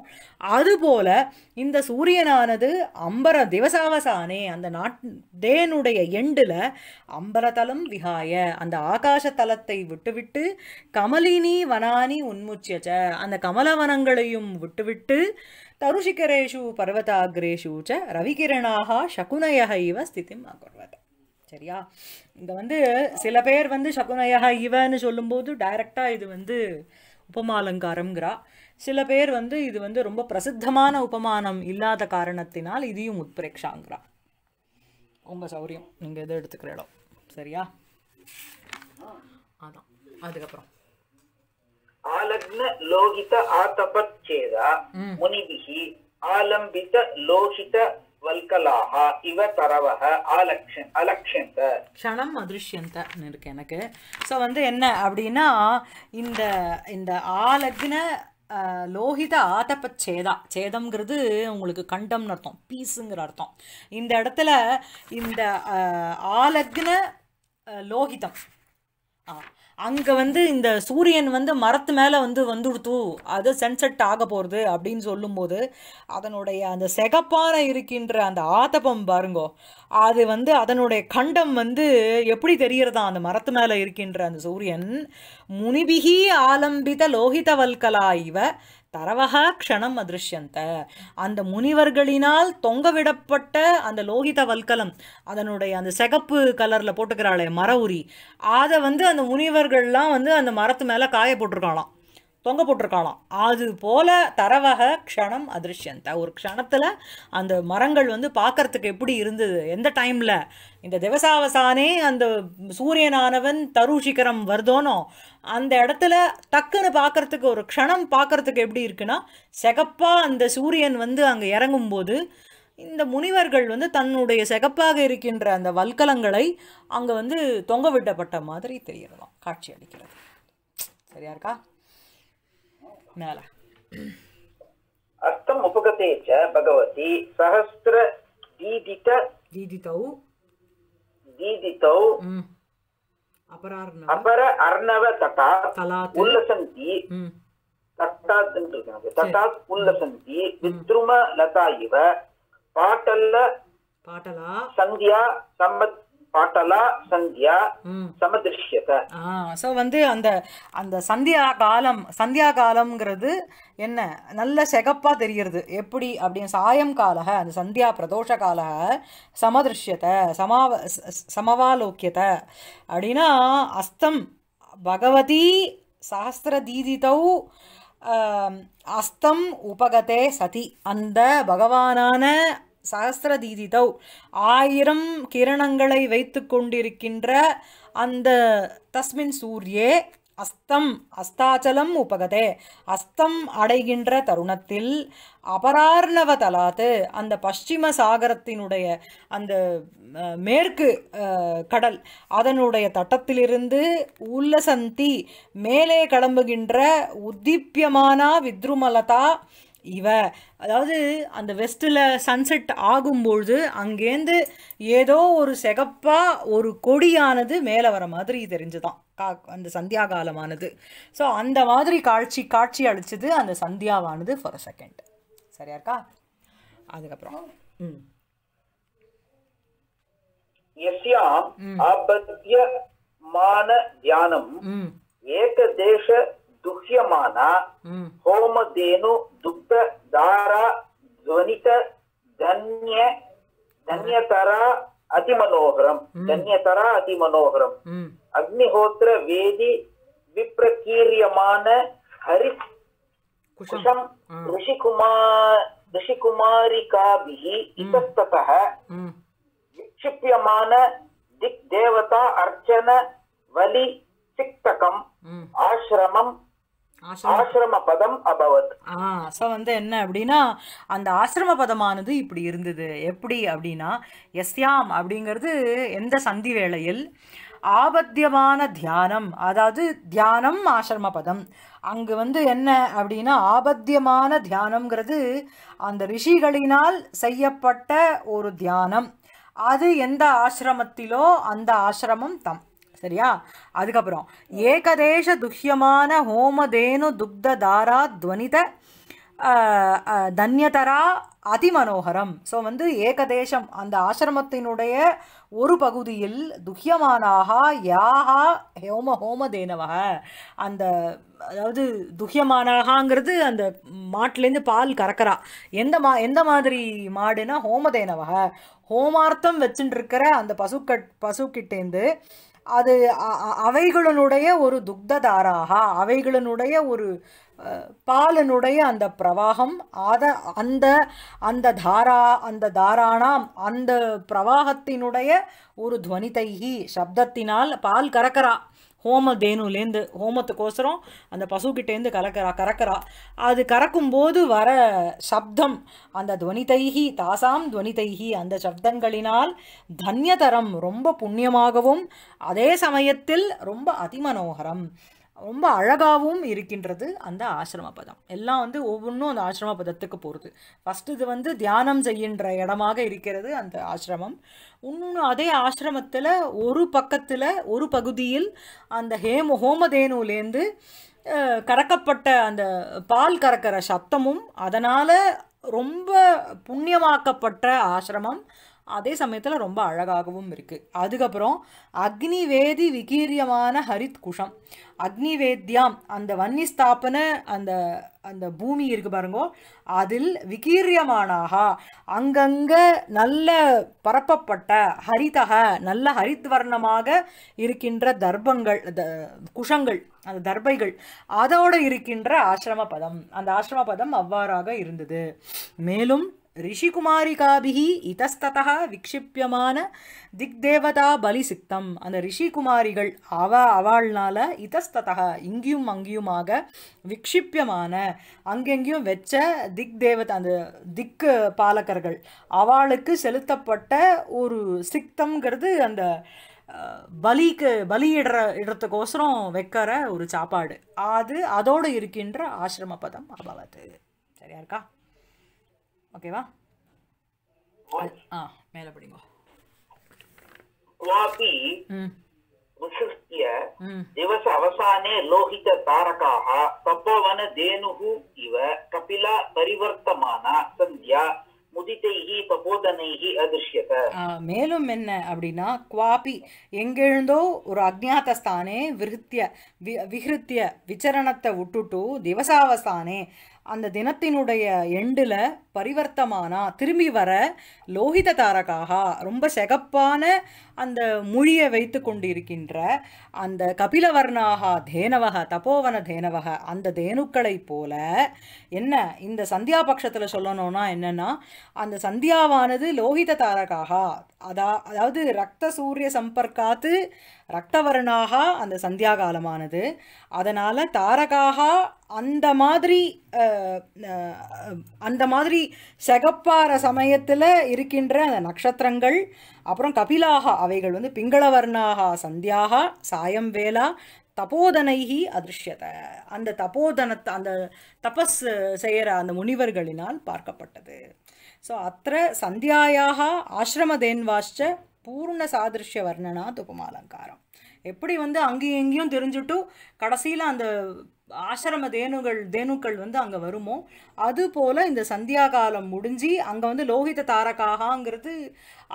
அதுபோல இந்த சூரியனானது அம்பர திவசாவசானே அந்த நாட் தேனுடைய எண்டில் அம்பரதலம் விகாய அந்த ஆகாச தலத்தை விட்டுவிட்டு கமலினி வனானி உன்முச்சியச்ச அந்த கமலவனங்களையும் விட்டுவிட்டு தருஷிகரேஷு பர்வதாகிரேஷு ச ரவிகிரணாக சகுனயக இவ ஸ்திதிம் அகுர்வத சரியா இங்கே வந்து சில பேர் வந்து சகுனயக இவன்னு சொல்லும்போது டைரக்டாக இது வந்து உபமாலங்காரங்கிறா சில பேர் வந்து இது வந்து ரொம்ப பிரசித்தமான உபமானம் இல்லாத காரணத்தினால் இதையும் உட்பிரேக்ஷாங்கிறா ரொம்ப சௌரியம் நீங்கள் எதை எடுத்துக்கிற இடம் சரியா அதான் அதுக்கப்புறம் ஆலக்ன லோகித ఆతపత్ చేద మునిభిః ఆలంబిత లోహిత வல்கலாக இவ தரவக அலக்ஷன் அலக்ஷந்த க்ஷணம் அதிருஷ்யந்த இருக்கு எனக்கு ஸோ வந்து என்ன அப்படின்னா இந்த இந்த ஆலக்ன லோகித ஆதப்ப சேதா சேதம்ங்கிறது உங்களுக்கு கண்டம்னு அர்த்தம் பீஸுங்கிற அர்த்தம் இந்த இடத்துல இந்த ஆலக்ன லோகிதம் ஆ அங்கே வந்து இந்த சூரியன் வந்து மரத்து மேலே வந்து வந்துடுத்து அது சன்செட் ஆக போகிறது அப்படின்னு சொல்லும்போது அதனுடைய அந்த செகப்பான இருக்கின்ற அந்த ஆதபம் பாருங்கோ அது வந்து அதனுடைய கண்டம் வந்து எப்படி தெரியறதா அந்த மரத்து மேலே இருக்கின்ற அந்த சூரியன் முனிபிகி ஆலம்பித லோகித வல்கலா இவ தரவகா க்ஷணம் அதிருஷ்யந்த அந்த முனிவர்களினால் தொங்கவிடப்பட்ட அந்த லோகித வல்கலம் அதனுடைய அந்த சிகப்பு கலரில் போட்டுக்கிறாளே மர உரி அதை வந்து அந்த முனிவர்கள்லாம் வந்து அந்த மரத்து மேலே காய போட்டிருக்காளாம் தொங்க போட்டிருக்காளாம் அது போல தரவக க்ஷணம் அதிருஷ்யந்த ஒரு க்ஷணத்தில் அந்த மரங்கள் வந்து பார்க்கறதுக்கு எப்படி இருந்தது எந்த டைமில் இந்த திவசாவசானே அந்த சூரியனானவன் தரு சிகரம் வருதோனோ அந்த இடத்துல டக்குன்னு பார்க்குறதுக்கு ஒரு க்ஷணம் பார்க்குறதுக்கு எப்படி இருக்குன்னா செகப்பாக அந்த சூரியன் வந்து அங்கே இறங்கும்போது இந்த முனிவர்கள் வந்து தன்னுடைய செகப்பாக இருக்கின்ற அந்த வல்கலங்களை அங்கே வந்து தொங்க விடப்பட்ட மாதிரி தெரியலாம் காட்சி அளிக்கிறது சரியா இருக்கா மேலே அர்த்தம் உபகதே ச பகவதி சஹஸ்திர தீதித தீதிதௌ தீதிதௌ அபர அர்ணவ தட்டாத் உல்லசந்தி தட்டாத் இருக்கு தட்டாத் உல்லசந்தி வித்ரும லதா இவ பாட்டல்ல பாட்டலா சந்தியா சம்பத் வந்து அந்த அந்த சந்தியா காலம் சந்தியா என்ன நல்ல செகப்பா தெரிகிறது எப்படி அப்படின்னு சாயம் காலக அந்த சந்தியா பிரதோஷ காலக சமதிருஷ்யத சமாவ சமவாலோக்கியத அப்படின்னா அஸ்தம் பகவதி சஹஸ்திர தீதித்தௌ அஸ்தம் உபகதே சதி அந்த பகவானான சஹசிரதீதிதௌ ஆயிரம் கிரணங்களை வைத்து கொண்டிருக்கின்ற அந்த தஸ்மின் சூரியே அஸ்தம் அஸ்தாச்சலம் உபகதே அஸ்தம் அடைகின்ற தருணத்தில் அபரார்ணவதலாத்து அந்த பஷ்சிம சாகரத்தினுடைய அந்த மேற்கு கடல் அதனுடைய தட்டத்திலிருந்து உள்ளசந்தி மேலே கிளம்புகின்ற உத்திப்பியமானா வித்ருமலதா இவ அதாவது அந்த வெஸ்ட்டில் சன்செட் ஆகும்பொழுது அங்கேருந்து ஏதோ ஒரு செகப்பாக ஒரு கொடியானது மேலே வர மாதிரி தெரிஞ்சுதான் கா அந்த சந்தியா காலமானது ஸோ அந்த மாதிரி காட்சி காட்சி அளிச்சது அந்த சந்தியாவானது ஃபார் அ செகண்ட் சரியா இருக்கா அதுக்கப்புறம் ம் யஸ்யாம் ஆபத்ய மான தியானம் ஏகதேச दुह्यमान हम्म। होमदेनु दुग्ध दार ध्वनित धन्य धन्यतर अतिमनोहरम हम्म। धन्यतर अतिमनोहरम हम्म। अग्निहोत्र वेदि विप्रकीर्यमान हरित कुशं ऋषिकुमार ऋषिकुमारिकाभिः इतस्ततः विक्षिप्यमान दिक्देवता अर्चन वलि सिक्तकम् आश्रमं ஆசிரம பதம் அபவத் ஸோ வந்து என்ன அப்படின்னா அந்த ஆசிரம பதமானது இப்படி இருந்தது எப்படி அப்படின்னா எஸ்யாம் அப்படிங்கிறது எந்த சந்தி வேளையில் ஆபத்தியமான தியானம் அதாவது தியானம் ஆசிரம பதம் அங்கு வந்து என்ன அப்படின்னா ஆபத்தியமான தியானம்ங்கிறது அந்த ரிஷிகளினால் செய்யப்பட்ட ஒரு தியானம் அது எந்த ஆசிரமத்திலோ அந்த ஆசிரமம் தம் சரியா அதுக்கப்புறம் ஏகதேச துஷ்யமான ஹோமதேனு துக்ததாரா துவனித தன்யதரா அதிமனோகரம் ஸோ வந்து ஏகதேசம் அந்த ஆசிரமத்தினுடைய ஒரு பகுதியில் துஹ்யமானாக யாகா ஹோம ஹோமதேனவக அந்த அதாவது துஹ்யமானாகாங்கிறது அந்த மாட்டிலேருந்து பால் கறக்கிறா எந்த மா எந்த மாதிரி மாடுனா ஹோமதேனவக ஹோமார்த்தம் வச்சுட்டு இருக்கிற அந்த பசுக்கட் பசுக்கிட்டேந்து அது அவைகளினுடைய ஒரு துக்ததாராக அவைகளினுடைய ஒரு பாலனுடைய அந்த பிரவாகம் அத அந்த அந்த தாரா அந்த தாராணாம் அந்த பிரவாகத்தினுடைய ஒரு துவனிதைகி சப்தத்தினால் பால் கறக்கிறா ஹோம தேனுலேருந்து ஹோமத்துக்கோசரம் அந்த பசுக்கிட்டேருந்து கலக்கிறா கறக்கிறா அது கறக்கும்போது வர சப்தம் அந்த துவனிதைகி தாசாம் துவனிதைகி அந்த சப்தங்களினால் தன்யதரம் ரொம்ப புண்ணியமாகவும் அதே சமயத்தில் ரொம்ப அதிமனோகரம் ரொம்ப அழகாகவும் இருக்கின்றது அந்த ஆசிரம பதம் எல்லாம் வந்து ஒவ்வொன்றும் அந்த ஆசிரம பதத்துக்கு போகிறது ஃபஸ்ட் இது வந்து தியானம் செய்கின்ற இடமாக இருக்கிறது அந்த ஆசிரமம் இன்னொன்று அதே ஆசிரமத்தில் ஒரு பக்கத்தில் ஒரு பகுதியில் அந்த ஹேம ஹோமதேனுலேருந்து கறக்கப்பட்ட அந்த பால் கறக்கிற சத்தமும் அதனால் ரொம்ப புண்ணியமாக்கப்பட்ட ஆசிரமம் அதே சமயத்தில் ரொம்ப அழகாகவும் இருக்குது அதுக்கப்புறம் அக்னிவேதி விகீரியமான ஹரித் குஷம் அக்னிவேத்யாம் அந்த வன்னி ஸ்தாபன அந்த அந்த பூமி இருக்குது பாருங்கோ அதில் விகீரியமானாகா அங்கங்கே நல்ல பரப்பப்பட்ட ஹரிதக நல்ல ஹரித் வர்ணமாக இருக்கின்ற தர்பங்கள் த குஷங்கள் அந்த தர்பைகள் அதோடு இருக்கின்ற ஆசிரம பதம் அந்த ஆசிரம பதம் அவ்வாறாக இருந்தது மேலும் ரிஷிகுமாரிகாபிகி இதஸ்ததா விக்ஷிப்பியமான திக்தேவதா பலி சித்தம் அந்த ரிஷிகுமாரிகள் அவ அவாழ்னால இதஸ்ததா இங்கேயும் அங்கேயுமாக விக்ஷிப்பியமான அங்கெங்கேயும் வச்ச திக்தேவதா அந்த திக்கு பாலகர்கள் அவளுக்கு செலுத்தப்பட்ட ஒரு சித்தம்ங்கிறது அந்த பலிக்கு பலியிடுற இடத்துக்கோசரம் வைக்கிற ஒரு சாப்பாடு அது அதோடு இருக்கின்ற ஆசிரம பதம் அபவத்து சரியா இருக்கா ஓகேவா ஆ மேல படிங்க வாபி திவச அவசானே லோகித தாரகாக தப்போவன தேனுகு இவ கபிலா பரிவர்த்தமான சந்தியா முதிதைகி தபோதனைகி அதிர்ஷ்யத மேலும் என்ன அப்படின்னா குவாபி எங்கெழுந்தோ ஒரு அஜ்ஞாத ஸ்தானே விருத்திய விஹிருத்திய விச்சரணத்தை விட்டுட்டு திவசாவஸ்தானே அந்த தினத்தினுடைய எண்டில் பரிவர்த்தமானா திரும்பி வர லோகித தாரகாக ரொம்ப செகப்பான அந்த மொழியை வைத்து கொண்டிருக்கின்ற அந்த கபிலவர்ணாக தேனவக தபோவன தேனவக அந்த தேனுக்களை போல என்ன இந்த சந்தியா பட்சத்தில் சொல்லணும்னா என்னென்னா அந்த சந்தியாவானது லோகித தாரகாக அதா அதாவது ரத்த சூரிய சம்பர்க்காத்து ரத்தவர்ணாக அந்த சந்தியா காலமானது அதனால் தாரகாக அந்த மாதிரி அந்த மாதிரி மாதிரி செகப்பார சமயத்தில் இருக்கின்ற அந்த நட்சத்திரங்கள் அப்புறம் கபிலாகா அவைகள் வந்து பிங்களவர்ணாகா சந்தியாகா சாயம் வேலா தபோதனைகி அதிர்ஷ்யத அந்த தபோதனத்தை அந்த தபஸ் செய்கிற அந்த முனிவர்களினால் பார்க்கப்பட்டது ஸோ அத்த சந்தியாயாக ஆசிரமதேன்வாஷ்ட பூர்ண சாதிருஷ்ய வர்ணனா துபமாலங்காரம் எப்படி வந்து அங்கேயும் எங்கேயும் தெரிஞ்சுட்டு கடைசியில் அந்த ஆசிரம தேனுகள் தேனுக்கள் வந்து அங்கே வருமோ அது இந்த சந்தியா காலம் முடிஞ்சு அங்கே வந்து லோகித தாரகாகாங்கிறது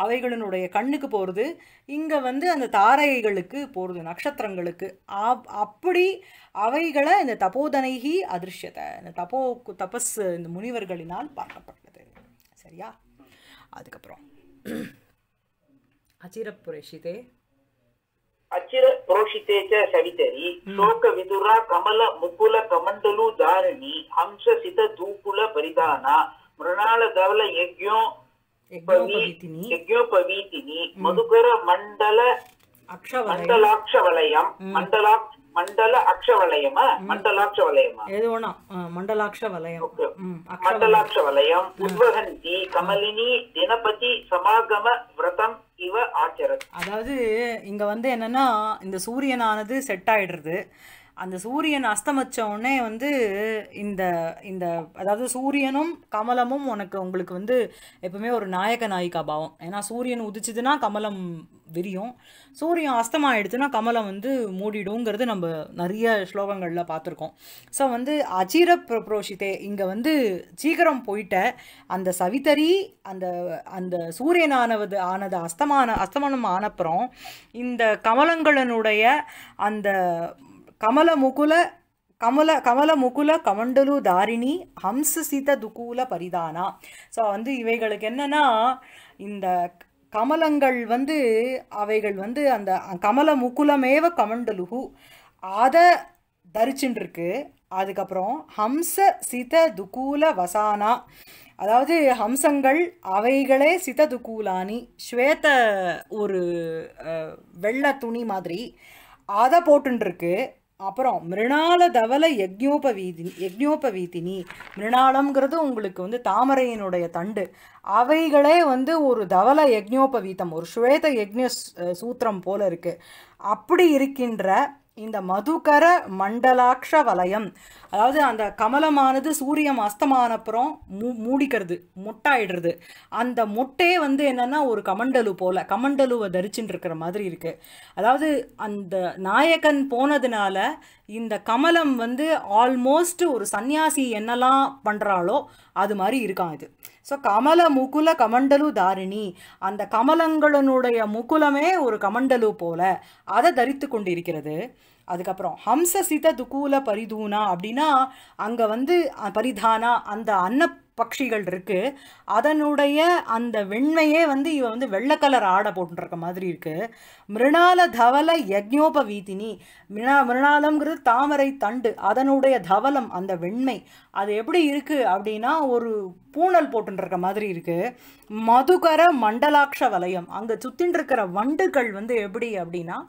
அவைகளினுடைய கண்ணுக்கு போகிறது இங்கே வந்து அந்த தாரைகளுக்கு போகிறது நட்சத்திரங்களுக்கு அப்படி அவைகளை இந்த தபோதனைகி அதிர்ஷ்யத்தை இந்த தபோ தபஸ் இந்த முனிவர்களினால் பார்க்கப்பட்டது சரியா அதுக்கப்புறம் அச்சிரப்புரேஷிதே அச்சிர प्रोषिते च सवितरि शोक विदुरा कमल मुकुल कमण्डलु दारिणी हंस सित धूकुल परिधान मृणाल धवल यज्ञो यज्ञोपवीतिनि मधुकर मण्डल मण्डलाक्षवलयम् मण्डलाक्ष மண்டல அக்ஷ வலயமா மண்டலாட்ச வலயமா ஏதோ ஒண்ணா மண்டலாட்ச வலயம் மண்டலாட்ச வலயம் உத்வகந்தி கமலினி தினபதி சமாகம விரதம் இவ ஆச்சரது அதாவது இங்க வந்து என்னன்னா இந்த சூரியனானது செட் ஆயிடுறது அந்த சூரியன் அஸ்தமித்த உடனே வந்து இந்த இந்த அதாவது சூரியனும் கமலமும் உனக்கு உங்களுக்கு வந்து எப்பவுமே ஒரு நாயக நாயிகா பாவம் ஏன்னா சூரியன் உதிச்சுதுன்னா கமலம் விரியும் சூரியன் அஸ்தமா ஆயிடுச்சுன்னா கமலம் வந்து மூடிடுங்கிறது நம்ம நிறைய ஸ்லோகங்களில் பார்த்துருக்கோம் ஸோ வந்து அஜீர புரோஷித்தே இங்கே வந்து சீக்கிரம் போயிட்ட அந்த சவித்தரி அந்த அந்த சூரியனானது ஆனது அஸ்தமான அஸ்தமனம் ஆனப்புறம் இந்த கமலங்களனுடைய அந்த கமல முகுல கமல கமல முகுல கமண்டலு தாரிணி ஹம்ச சித துகூல பரிதானா ஸோ வந்து இவைகளுக்கு என்னன்னா இந்த கமலங்கள் வந்து அவைகள் வந்து அந்த கமல முகுலமேவ கமண்டலுகு அதை தரிச்சுட்டுருக்கு அதுக்கப்புறம் ஹம்ச சித துகூல வசானா அதாவது ஹம்சங்கள் அவைகளே சித துகூலானி ஸ்வேத ஒரு வெள்ளை துணி மாதிரி அதை போட்டுருக்கு அப்புறம் மிருணால தவல யக்ஞோபவீதி யக்ஞோபவீதினி மிருணாலம்ங்கிறது உங்களுக்கு வந்து தாமரையினுடைய தண்டு அவைகளே வந்து ஒரு தவல யக்ஞோபவீதம் ஒரு ஸ்வேத யக்ஞ சூத்திரம் போல இருக்குது அப்படி இருக்கின்ற இந்த மதுகர மண்டலாட்ச வலயம் அதாவது அந்த கமலமானது சூரியன் அஸ்தமானப்புறம் மூ மூடிக்கிறது முட்டாயிடுறது அந்த மொட்டையே வந்து என்னென்னா ஒரு கமண்டலு போல் கமண்டலுவை தரிச்சுட்டு இருக்கிற மாதிரி இருக்குது அதாவது அந்த நாயகன் போனதுனால இந்த கமலம் வந்து ஆல்மோஸ்ட் ஒரு சன்னியாசி என்னெல்லாம் பண்ணுறாளோ அது மாதிரி இருக்கான் இது ஸோ கமல முகுல கமண்டலு தாரிணி அந்த கமலங்களனுடைய முகுலமே ஒரு கமண்டலு போல அதை தரித்து கொண்டு இருக்கிறது அதுக்கப்புறம் ஹம்ச சித துகூல பரிதூனா அப்படின்னா அங்கே வந்து பரிதானா அந்த அன்ன பட்சிகள் இருக்குது அதனுடைய அந்த வெண்மையே வந்து இவ வந்து வெள்ளை கலர் ஆடை போட்டுருக்க மாதிரி இருக்குது மிருணால தவல வீதினி மிருணா மிருணாலம்ங்கிறது தாமரை தண்டு அதனுடைய தவலம் அந்த வெண்மை அது எப்படி இருக்குது அப்படின்னா ஒரு பூனல் போட்டுருக்க மாதிரி இருக்குது மதுகர மண்டலாட்ச வலயம் அங்கே சுத்தின்னு இருக்கிற வண்டுகள் வந்து எப்படி அப்படின்னா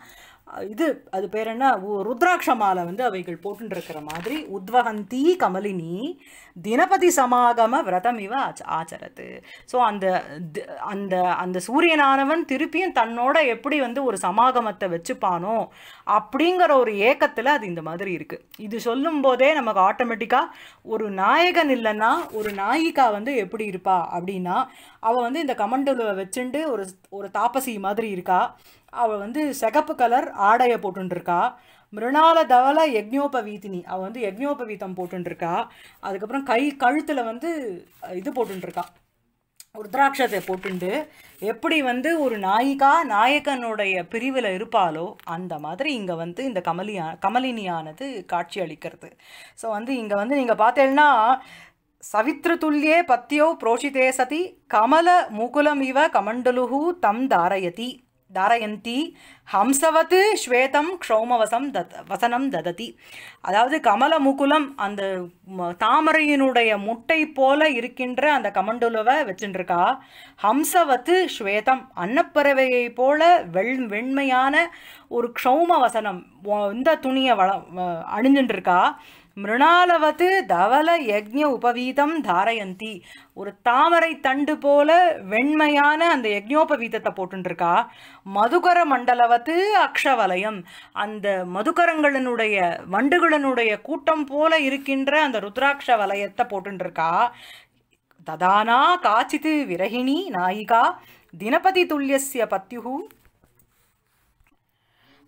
இது அது பேர் என்ன ருத்ராட்ச மாலை வந்து அவைகள் போட்டுருக்கிற மாதிரி உத்வகந்தி கமலினி தினபதி சமாகம விரதம் இவ ஆச்சரத்து ஸோ அந்த அந்த அந்த சூரியனானவன் திருப்பியும் தன்னோட எப்படி வந்து ஒரு சமாகமத்தை வச்சுப்பானோ அப்படிங்கிற ஒரு ஏக்கத்தில் அது இந்த மாதிரி இருக்குது இது சொல்லும் போதே நமக்கு ஆட்டோமேட்டிக்காக ஒரு நாயகன் இல்லைன்னா ஒரு நாயிகா வந்து எப்படி இருப்பா அப்படின்னா அவள் வந்து இந்த கமண்டலுவை வச்சுண்டு ஒரு ஒரு தாப்பசி மாதிரி இருக்கா அவள் வந்து சிகப்பு கலர் ஆடையை போட்டுருக்கா மிருணால தவள யக்ஞோபவீதினி அவள் வந்து யக்ஞோபவீதம் போட்டுருக்கா அதுக்கப்புறம் கை கழுத்தில் வந்து இது போட்டுருக்கா ருத்ராட்சத்தை போட்டுண்டு எப்படி வந்து ஒரு நாயிகா நாயகனுடைய பிரிவில் இருப்பாலோ அந்த மாதிரி இங்கே வந்து இந்த கமலியா கமலினியானது காட்சி அளிக்கிறது ஸோ வந்து இங்கே வந்து நீங்கள் பார்த்தேன்னா சவித்ருதுல்யே பத்தியோ புரோஷிதே சதி கமல முகுலம் இவ கமண்டலுகு தம் தாரயதி தாரயந்தி ஹம்சவத்து ஸ்வேதம் க்ஷௌமவசம் தத் வசனம் ததத்தி அதாவது கமல முகுலம் அந்த தாமரையினுடைய முட்டை போல இருக்கின்ற அந்த கமண்டுலவை வச்சுட்டுருக்கா ஹம்சவத்து ஸ்வேதம் அன்னப்பறவையை போல வெள் வெண்மையான ஒரு க்ஷௌம வசனம் இந்த துணியை வள அணிஞ்சுட்டுருக்கா மிருணாலவத்து தவல யஜ உபவீதம் தாரயந்தி ஒரு தாமரை தண்டு போல வெண்மையான அந்த யக்ஞோபவீதத்தை போட்டுருக்கா மதுகர மண்டலவத்து அக்ஷவலயம் அந்த மதுகரங்களினுடைய வண்டுகளினுடைய கூட்டம் போல இருக்கின்ற அந்த ருத்ராட்ச வலயத்தை போட்டுருக்கா ததானா காச்சித்து விரகிணி நாயிகா தினபதி துல்லியசிய பத்யு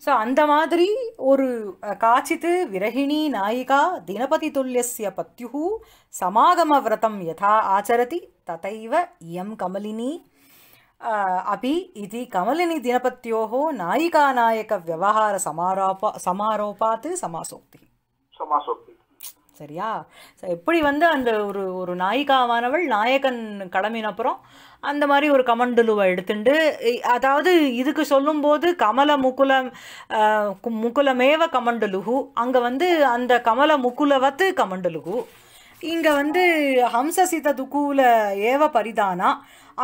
ஸோ அந்த மாதிரி ஒரு காச்சித் விரகிணி நாயிகா தினபதி துல்லிய பத்யு சமாகம விரதம் யதா ஆச்சரதி ததைவ இயம் கமலினி அபி இது கமலினி தினபத்தியோ நாயிகா நாயக விவகார சமாரோபா சமாரோபாத் சமாசோக்தி சமாசோக்தி சரியா எப்படி வந்து அந்த ஒரு ஒரு நாயிகாவானவள் நாயகன் அப்புறம் அந்த மாதிரி ஒரு கமண்டுலுவை எடுத்துண்டு அதாவது இதுக்கு சொல்லும்போது கமல முக்குலம் முகுலமேவ கமண்டுலுகு அங்கே வந்து அந்த கமல முக்குலவத்து கமண்டுலுகு இங்கே வந்து ஹம்சசித துக்குவில் ஏவ பரிதானா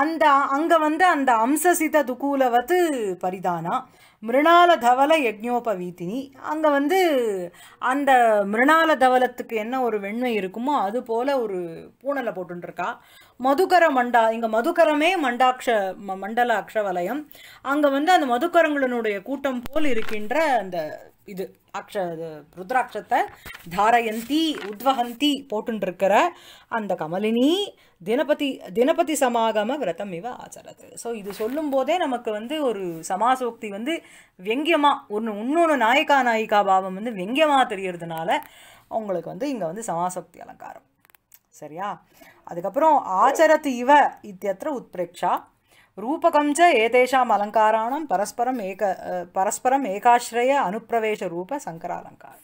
அந்த அங்கே வந்து அந்த ஹம்சசித துக்குவில் வந்து பரிதானா மிருணால தவல யஜ்ஞோபவீத்தினி அங்கே வந்து அந்த மிருணால தவலத்துக்கு என்ன ஒரு வெண்மை இருக்குமோ அது போல் ஒரு பூனலை போட்டுருக்கா மதுக்கர மண்டா இங்கே மதுக்கரமே மண்டாட்ச மண்டல அக்ஷவலயம் அங்கே வந்து அந்த மதுக்கரங்களினுடைய கூட்டம் போல் இருக்கின்ற அந்த இது அக்ஷ ருத்ராட்சத்தை தாரயந்தி உத்வகந்தி போட்டுருக்கிற அந்த கமலினி தினபதி தினபதி சமாகம விரதம் இவ ஆச்சரது ஸோ இது சொல்லும் போதே நமக்கு வந்து ஒரு சமாசோக்தி வந்து வெங்கியமாக ஒன்று இன்னொன்று நாயக்கா நாயிகா பாவம் வந்து வெங்கியமாக தெரியறதுனால அவங்களுக்கு வந்து இங்கே வந்து சமாசோக்தி அலங்காரம் சரியா அதுக்கப்புறம் ஆச்சரத்து இவ இத்தியத்திர உத்பிரேக்ஷா ரூபகஞ்ச ஏதேஷாம் அலங்காராணம் பரஸ்பரம் ஏக பரஸ்பரம் ஏகாஸ்ரய அனுப்பிரவேச ரூப அலங்காரம்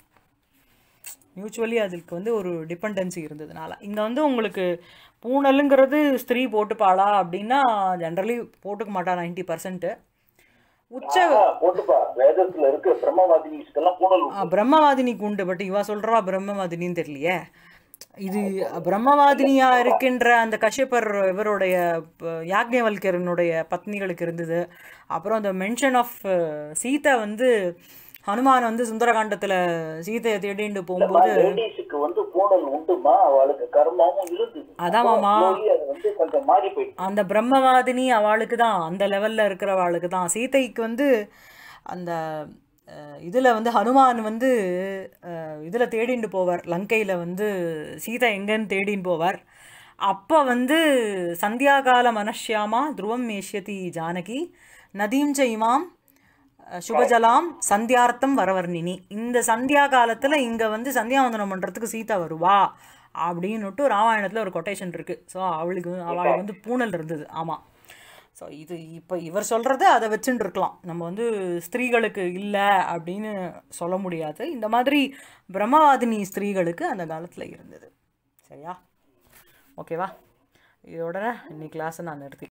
மியூச்சுவலி அதுக்கு வந்து ஒரு டிபெண்டன்சி இருந்ததுனால இங்கே வந்து உங்களுக்கு பூனலுங்கிறது ஸ்திரீ போட்டுப்பாளா அப்படின்னா ஜென்ரலி போட்டுக்க மாட்டா நைன்டி பர்சன்ட்டு உச்ச பிரம்மவாதினி உண்டு பட் இவா சொல்றா பிரம்மவாதினின்னு தெரியலையே இது பிரம்மவாதினியா இருக்கின்ற அந்த கஷ்யப்பர் இவருடைய யாக்ஞவல்கரனுடைய பத்னிகளுக்கு இருந்தது அப்புறம் அந்த மென்ஷன் ஆஃப் சீதா வந்து ஹனுமான் வந்து சுந்தரகாண்டத்துல சீதையை தேடிண்டு போகும்போது வந்து போடல் உண்டுமா அவளுக்கு அந்த பிரம்மவாதினி அவளுக்கு தான் அந்த லெவல்ல இருக்கிறவாளுக்கு தான் சீதைக்கு வந்து அந்த இதில் வந்து ஹனுமான் வந்து இதில் தேடிண்டு போவார் லங்கையில் வந்து சீதை எங்கன்னு தேடின்னு போவார் அப்போ வந்து சந்தியாகால மனஷ்யாமா துருவம் மேஷ்யதி ஜானகி நதீம் ஜெய்மாம் சுபஜலாம் சந்தியார்த்தம் வரவர்ணினி இந்த சந்தியா காலத்தில் இங்கே வந்து சந்தியாவந்தனம் பண்ணுறதுக்கு சீதா வருவா அப்படின்னுட்டு ராமாயணத்தில் ஒரு கொட்டேஷன் இருக்குது ஸோ அவளுக்கு அவளுக்கு வந்து பூனல் இருந்தது ஆமாம் ஸோ இது இப்போ இவர் சொல்கிறது அதை வச்சுட்டு இருக்கலாம் நம்ம வந்து ஸ்திரீகளுக்கு இல்லை அப்படின்னு சொல்ல முடியாது இந்த மாதிரி பிரம்மவாதினி ஸ்திரீகளுக்கு அந்த காலத்தில் இருந்தது சரியா ஓகேவா இதோட இன்னைக்கு கிளாஸை நான் நிறுத்தி